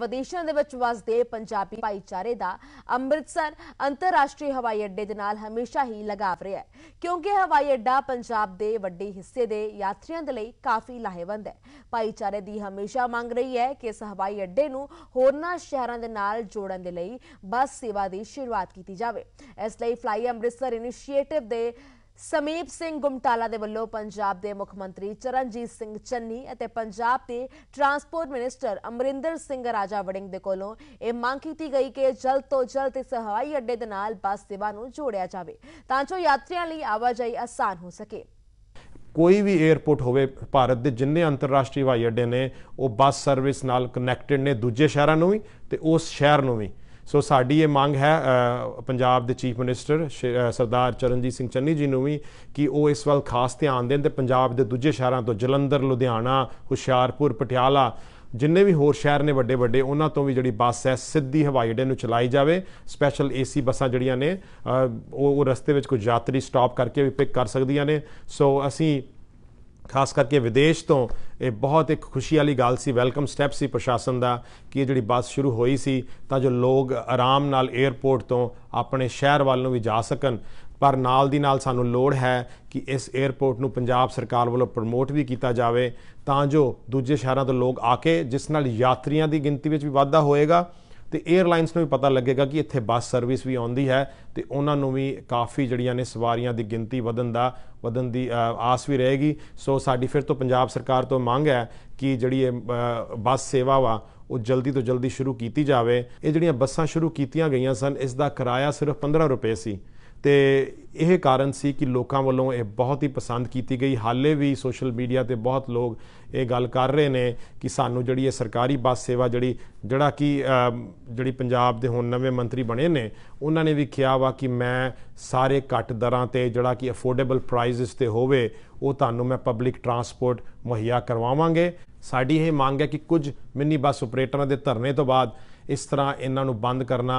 ਵਿਦੇਸ਼ਾਂ ਦੇ ਵਿੱਚ ਵਸਦੇ ਪੰਜਾਬੀ ਭਾਈਚਾਰੇ ਦਾ ਅੰਮ੍ਰਿਤਸਰ ਅੰਤਰਰਾਸ਼ਟਰੀ ਹਵਾਈ ਅੱਡੇ ਦੇ ਨਾਲ ਹਮੇਸ਼ਾ ਹੀ ਲਗਾਵ ਰਿਹਾ ਹੈ ਕਿਉਂਕਿ ਹਵਾਈ ਅੱਡਾ ਪੰਜਾਬ ਦੇ ਵੱਡੇ ਹਿੱਸੇ ਦੇ ਯਾਤਰੀਆਂ ਦੇ ਲਈ ਕਾਫੀ ਲਾਹੇਵੰਦ ਹੈ ਭਾਈਚਾਰੇ ਦੀ ਹਮੇਸ਼ਾ ਮੰਗ ਰਹੀ ਹੈ ਕਿ ਇਸ ਹਵਾਈ ਅੱਡੇ ਨੂੰ ਹੋਰਨਾਂ ਸ਼ਹਿਰਾਂ ਦੇ ਨਾਲ ਜੋੜਨ ਦੇ ਲਈ ਬੱਸ ਸੇਵਾ ਦੀ ਸ਼ੁਰੂਆਤ ਕੀਤੀ ਜਾਵੇ ਇਸ ਲਈ ਫਲਾਈ ਅੰਮ੍ਰਿਤਸਰ ਇਨੀਸ਼ੀਏਟਿਵ ਦੇ ਸਮੀਪ ਸਿੰਘ ਗੁਮਟਾਲਾ ਦੇ ਵੱਲੋਂ ਪੰਜਾਬ ਦੇ ਮੁੱਖ ਮੰਤਰੀ ਚਰਨਜੀਤ ਸਿੰਘ ਚੰਨੀ ਅਤੇ ਪੰਜਾਬ ਦੇ ਟਰਾਂਸਪੋਰਟ ਮਿਨਿਸਟਰ ਅਮਰਿੰਦਰ ਸਿੰਘ ਰਾਜਾ ਵੜਿੰਗ ਦੇ ਕੋਲੋਂ ਇਹ ਮੰਗ ਕੀਤੀ ਗਈ ਕਿ ਜਲਦ ਤੋਂ ਜਲਦ ਇਸ ਹਵਾਈ ਅੱਡੇ ਦੇ ਨਾਲ ਬੱਸ ਸੇਵਾ ਨੂੰ ਜੋੜਿਆ ਜਾਵੇ ਤਾਂ ਜੋ ਯਾਤਰੀਆਂ ਲਈ ਆਵਾਜਾਈ ਆਸਾਨ ਹੋ ਸਕੇ ਕੋਈ ਵੀ 에어ਪੋਰਟ ਹੋਵੇ ਭਾਰਤ ਦੇ ਜਿੰਨੇ ਅੰਤਰਰਾਸ਼ਟਰੀ ਹਵਾਈ ਅੱਡੇ ਨੇ ਉਹ ਬੱਸ ਸਰਵਿਸ ਨਾਲ ਕਨੈਕਟਡ ਨੇ ਦੂਜੇ ਸ਼ਹਿਰਾਂ ਨੂੰ ਵੀ ਤੇ ਉਸ ਸ਼ਹਿਰ ਨੂੰ ਵੀ ਸੋ ਸਾਡੀ ਇਹ ਮੰਗ ਹੈ ਪੰਜਾਬ ਦੇ ਚੀਫ ਮਿਨਿਸਟਰ ਸਰਦਾਰ ਚਰਨਜੀਤ ਸਿੰਘ ਚੰਨੀ ਜੀ ਨੂੰ ਵੀ ਕਿ ਉਹ ਇਸ ਵੱਲ ਖਾਸ ਧਿਆਨ ਦੇਣ ਤੇ ਪੰਜਾਬ ਦੇ ਦੂਜੇ ਸ਼ਹਿਰਾਂ ਤੋਂ ਜਲੰਧਰ ਲੁਧਿਆਣਾ ਹੁਸ਼ਿਆਰਪੁਰ ਪਟਿਆਲਾ ਜਿੰਨੇ ਵੀ ਹੋਰ ਸ਼ਹਿਰ ਨੇ ਵੱਡੇ ਵੱਡੇ ਉਹਨਾਂ ਤੋਂ ਵੀ ਜਿਹੜੀ ਬੱਸ ਹੈ ਸਿੱਧੀ ਹਵਾਈ ਅੱਡੇ ਨੂੰ ਚਲਾਈ ਜਾਵੇ ਸਪੈਸ਼ਲ ਏਸੀ ਬੱਸਾਂ ਜਿਹੜੀਆਂ ਨੇ ਉਹ ਰਸਤੇ ਵਿੱਚ ਕੋਈ ਯਾਤਰੀ ਸਟਾਪ ਕਰਕੇ ਵੀ ਪਿਕ ਕਰ ਸਕਦੀਆਂ ਨੇ ਸੋ ਅਸੀਂ ਖਾਸ ਕਰਕੇ ਵਿਦੇਸ਼ ਤੋਂ ਇਹ ਬਹੁਤ ਇੱਕ ਖੁਸ਼ੀ ਵਾਲੀ ਗੱਲ ਸੀ ਵੈਲਕਮ ਸਟੈਪ ਸੀ ਪ੍ਰਸ਼ਾਸਨ ਦਾ ਕਿ ਇਹ ਜਿਹੜੀ ਬੱਸ ਸ਼ੁਰੂ ਹੋਈ ਸੀ ਤਾਂ ਜੋ ਲੋਕ ਆਰਾਮ ਨਾਲ 에ਅਰਪੋਰਟ ਤੋਂ ਆਪਣੇ ਸ਼ਹਿਰ ਵੱਲ ਨੂੰ ਵੀ ਜਾ ਸਕਣ ਪਰ ਨਾਲ ਦੀ ਨਾਲ ਸਾਨੂੰ ਲੋੜ ਹੈ ਕਿ ਇਸ 에ਅਰਪੋਰਟ ਨੂੰ ਪੰਜਾਬ ਸਰਕਾਰ ਵੱਲੋਂ ਪ੍ਰਮੋਟ ਵੀ ਕੀਤਾ ਜਾਵੇ ਤਾਂ ਜੋ ਦੂਜੇ ਸ਼ਹਿਰਾਂ ਤੋਂ ਲੋਕ ਆ ਕੇ ਜਿਸ ਨਾਲ ਯਾਤਰੀਆਂ ਦੀ ਗਿਣਤੀ ਵਿੱਚ ਵੀ ਵਾਧਾ ਹੋਏਗਾ ਤੇ 에ਅਰਲਾਈਨਸ ਨੂੰ ਵੀ ਪਤਾ ਲੱਗੇਗਾ ਕਿ ਇੱਥੇ ਬੱਸ ਸਰਵਿਸ ਵੀ ਆਉਂਦੀ ਹੈ ਤੇ ਉਹਨਾਂ ਨੂੰ ਵੀ ਕਾਫੀ ਜਿਹੜੀਆਂ ਨੇ ਸਵਾਰੀਆਂ ਦੀ ਗਿਣਤੀ ਵਧਣ ਦਾ ਵਧਣ ਦੀ ਆਸ ਵੀ ਰਹੇਗੀ ਸੋ ਸਾਡੀ ਫਿਰ ਤੋਂ ਪੰਜਾਬ ਸਰਕਾਰ ਤੋਂ ਮੰਗ ਹੈ ਕਿ ਜਿਹੜੀ ਇਹ ਬੱਸ ਸੇਵਾ ਵਾ ਉਹ ਜਲਦੀ ਤੋਂ ਜਲਦੀ ਸ਼ੁਰੂ ਕੀਤੀ ਜਾਵੇ ਇਹ ਜਿਹੜੀਆਂ ਬੱਸਾਂ ਸ਼ੁਰੂ ਕੀਤੀਆਂ ਗਈਆਂ ਸਨ ਇਸ ਦਾ ਕਿਰਾਇਆ ਸਿਰਫ 15 ਰੁਪਏ ਸੀ ਤੇ ਇਹ ਕਾਰਨ ਸੀ ਕਿ ਲੋਕਾਂ ਵੱਲੋਂ ਇਹ ਬਹੁਤ ਹੀ ਪਸੰਦ ਕੀਤੀ ਗਈ ਹਾਲੇ ਵੀ ਸੋਸ਼ਲ ਮੀਡੀਆ ਤੇ ਬਹੁਤ ਲੋਕ ਇਹ ਗੱਲ ਕਰ ਰਹੇ ਨੇ ਕਿ ਸਾਨੂੰ ਜਿਹੜੀ ਇਹ ਸਰਕਾਰੀ ਬੱਸ ਸੇਵਾ ਜਿਹੜੀ ਜਿਹੜਾ ਕਿ ਜਿਹੜੀ ਪੰਜਾਬ ਦੇ ਹੁਣ ਨਵੇਂ ਮੰਤਰੀ ਬਣੇ ਨੇ ਉਹਨਾਂ ਨੇ ਵੀ ਕਿਹਾ ਵਾ ਕਿ ਮੈਂ ਸਾਰੇ ਘੱਟ ਦਰਾਂ ਤੇ ਜਿਹੜਾ ਕਿ ਅਫੋਰਡੇਬਲ ਪ੍ਰਾਈਸਸ ਤੇ ਹੋਵੇ ਉਹ ਤੁਹਾਨੂੰ ਮੈਂ ਪਬਲਿਕ ਟਰਾਂਸਪੋਰਟ ਮੁਹੱਈਆ ਕਰਵਾਵਾਂਗੇ ਸਾਡੀ ਇਹ ਮੰਗ ਹੈ ਕਿ ਕੁਝ ਮਿੰਨੀ ਬੱਸ ਆਪਰੇਟਰਾਂ ਦੇ ਧਰਨੇ ਤੋਂ ਬਾਅਦ ਇਸ ਤਰ੍ਹਾਂ ਇਹਨਾਂ ਨੂੰ ਬੰਦ ਕਰਨਾ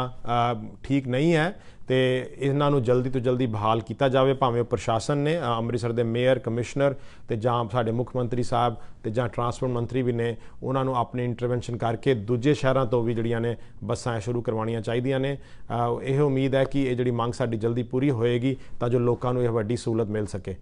ਠੀਕ ਨਹੀਂ ਹੈ ਤੇ ਇਹਨਾਂ ਨੂੰ ਜਲਦੀ ਤੋਂ ਜਲਦੀ ਬਹਾਲ ਕੀਤਾ ਜਾਵੇ ਭਾਵੇਂ ਪ੍ਰਸ਼ਾਸਨ ਨੇ ਅੰਮ੍ਰਿਤਸਰ ਦੇ ਮੇਅਰ ਕਮਿਸ਼ਨਰ ਤੇ ਜਾਂ ਸਾਡੇ ਮੁੱਖ ਮੰਤਰੀ ਸਾਹਿਬ ਤੇ ਜਾਂ ਟਰਾਂਸਪੋਰਟ ਮੰਤਰੀ ਵੀ ਨੇ ਉਹਨਾਂ ਨੂੰ ਆਪਣੀ ਇੰਟਰਵੈਂਸ਼ਨ ਕਰਕੇ ਦੂਜੇ ਸ਼ਹਿਰਾਂ ਤੋਂ ਵੀ ਜਿਹੜੀਆਂ ਨੇ ਬੱਸਾਂ ਸ਼ੁਰੂ ਕਰਵਾਉਣੀਆਂ ਚਾਹੀਦੀਆਂ ਨੇ ਇਹ ਉਮੀਦ ਹੈ ਕਿ ਇਹ ਜਿਹੜੀ ਮੰਗ ਸਾਡੀ ਜਲਦੀ ਪੂਰੀ ਹੋਏਗੀ ਤਾਂ ਜੋ ਲੋਕਾਂ ਨੂੰ ਇਹ ਵੱਡੀ ਸਹੂਲਤ ਮਿਲ ਸਕੇ